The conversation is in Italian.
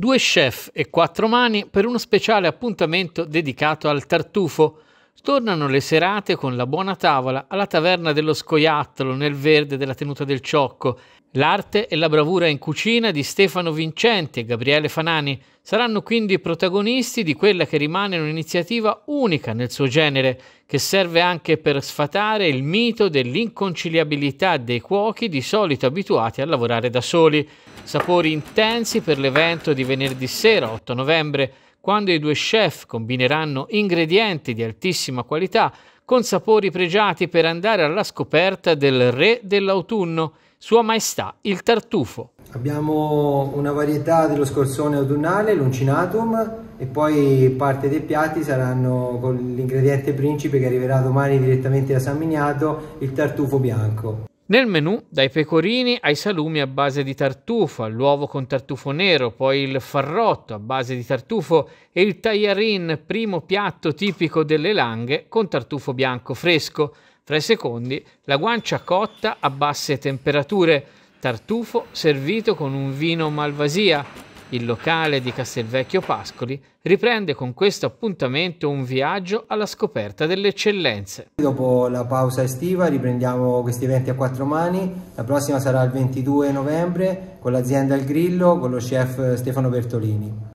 due chef e quattro mani per uno speciale appuntamento dedicato al tartufo, Tornano le serate con la buona tavola alla taverna dello scoiattolo nel verde della tenuta del Ciocco. L'arte e la bravura in cucina di Stefano Vincenti e Gabriele Fanani saranno quindi protagonisti di quella che rimane un'iniziativa unica nel suo genere, che serve anche per sfatare il mito dell'inconciliabilità dei cuochi di solito abituati a lavorare da soli. Sapori intensi per l'evento di venerdì sera 8 novembre quando i due chef combineranno ingredienti di altissima qualità con sapori pregiati per andare alla scoperta del re dell'autunno, Sua Maestà il Tartufo. Abbiamo una varietà dello scorsone autunnale, l'uncinatum, e poi parte dei piatti saranno con l'ingrediente principe che arriverà domani direttamente da San Miniato, il tartufo bianco. Nel menù, dai pecorini ai salumi a base di tartufo, all'uovo con tartufo nero, poi il farrotto a base di tartufo e il tagliarin, primo piatto tipico delle langhe, con tartufo bianco fresco. Fra i secondi, la guancia cotta a basse temperature, tartufo servito con un vino malvasia, il locale di Castelvecchio Pascoli riprende con questo appuntamento un viaggio alla scoperta delle eccellenze. Dopo la pausa estiva riprendiamo questi eventi a quattro mani, la prossima sarà il 22 novembre con l'azienda Il Grillo con lo chef Stefano Bertolini.